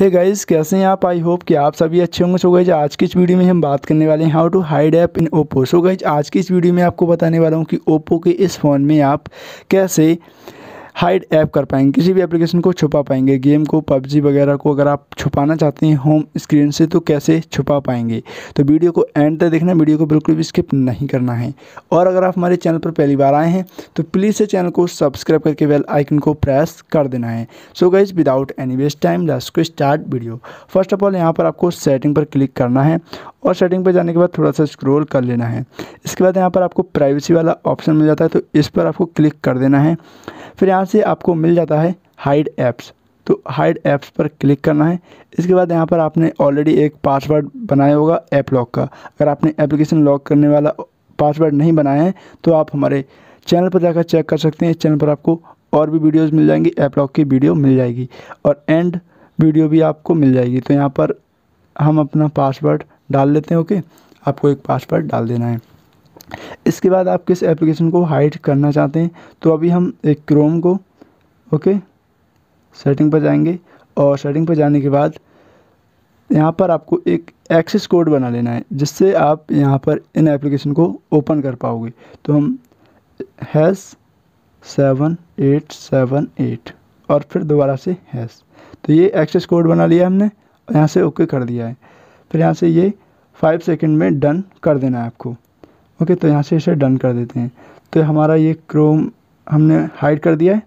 हे hey guys कैसे हैं आप आई होप कि आप सभी अच्छे होंगे सो गाइज आज की इस वीडियो में हम बात करने वाले हैं how to hide app in Oppo so guys आज की इस वीडियो में आपको बताने वाला हूं कि ओप्पो के इस फ़ोन में आप कैसे हाइड ऐप कर पाएंगे किसी भी एप्लीकेशन को छुपा पाएंगे गेम को पबजी वगैरह को अगर आप छुपाना चाहते हैं होम स्क्रीन से तो कैसे छुपा पाएंगे तो वीडियो को एंड तक देखना वीडियो को बिल्कुल भी स्किप नहीं करना है और अगर आप हमारे चैनल पर पहली बार आए हैं तो प्लीज़ से चैनल को सब्सक्राइब करके बेल आइकन को प्रेस कर देना है so guys without any waste time let's go start video first of all यहाँ पर आपको सेटिंग पर क्लिक करना है और सेटिंग पर जाने के बाद थोड़ा सा स्क्रोल कर लेना है इसके बाद यहाँ पर आपको प्राइवेसी वाला ऑप्शन मिल जाता है तो इस पर आपको क्लिक कर देना है फिर यहाँ से आपको मिल जाता है हाइड ऐप्स तो हाइड ऐप्स पर क्लिक करना है इसके बाद यहाँ पर आपने ऑलरेडी एक पासवर्ड बनाया होगा ऐप लॉक का अगर आपने एप्लीकेशन लॉक करने वाला पासवर्ड नहीं बनाया है तो आप हमारे चैनल पर जाकर चेक कर सकते हैं इस चैनल पर आपको और भी वीडियोज़ मिल जाएंगी ऐप लॉक की वीडियो मिल जाएगी और एंड वीडियो भी आपको मिल जाएगी तो यहाँ पर हम अपना पासवर्ड डाल लेते हैं ओके आपको एक पासवर्ड डाल देना है इसके बाद आप किस एप्लीकेशन को हाइड करना चाहते हैं तो अभी हम एक क्रोम को ओके सेटिंग पर जाएंगे और सेटिंग पर जाने के बाद यहाँ पर आपको एक एक्सेस कोड बना लेना है जिससे आप यहाँ पर इन एप्लीकेशन को ओपन कर पाओगे तो हम hash seven eight seven eight और फिर दोबारा से हैस तो ये एक्सेस कोड बना लिया हमने और यहाँ से ओके कर दिया है फिर यहाँ से ये फाइव सेकेंड में डन कर देना है आपको ओके तो यहाँ से इसे डन कर देते हैं तो हमारा ये क्रोम हमने हाइड कर दिया है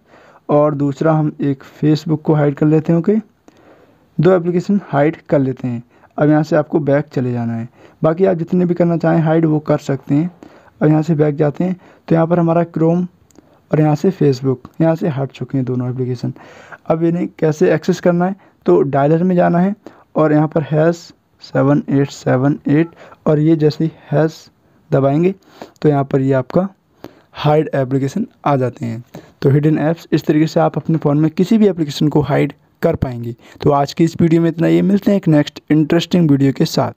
और दूसरा हम एक फेसबुक को हाइड कर लेते हैं ओके दो एप्लीकेशन हाइड कर लेते हैं अब यहाँ से आपको बैक चले जाना है बाकी आप जितने भी करना चाहें हाइड वो कर सकते हैं अब यहाँ से बैक जाते हैं तो यहाँ पर हमारा क्रोम और यहाँ से फेसबुक यहाँ से हट चुके हैं दोनों एप्लीकेशन अब इन्हें कैसे एक्सेस करना है तो डायलर में जाना है और यहाँ पर hash seven eight seven eight और ये जैसे हैस दबाएंगे तो यहाँ पर ये आपका हाइड एप्लीकेशन आ जाते हैं तो हिडन ऐप्स इस तरीके से आप अपने फ़ोन में किसी भी एप्लीकेशन को हाइड कर पाएंगी तो आज की इस वीडियो में इतना ये मिलते हैं एक नेक्स्ट इंटरेस्टिंग वीडियो के साथ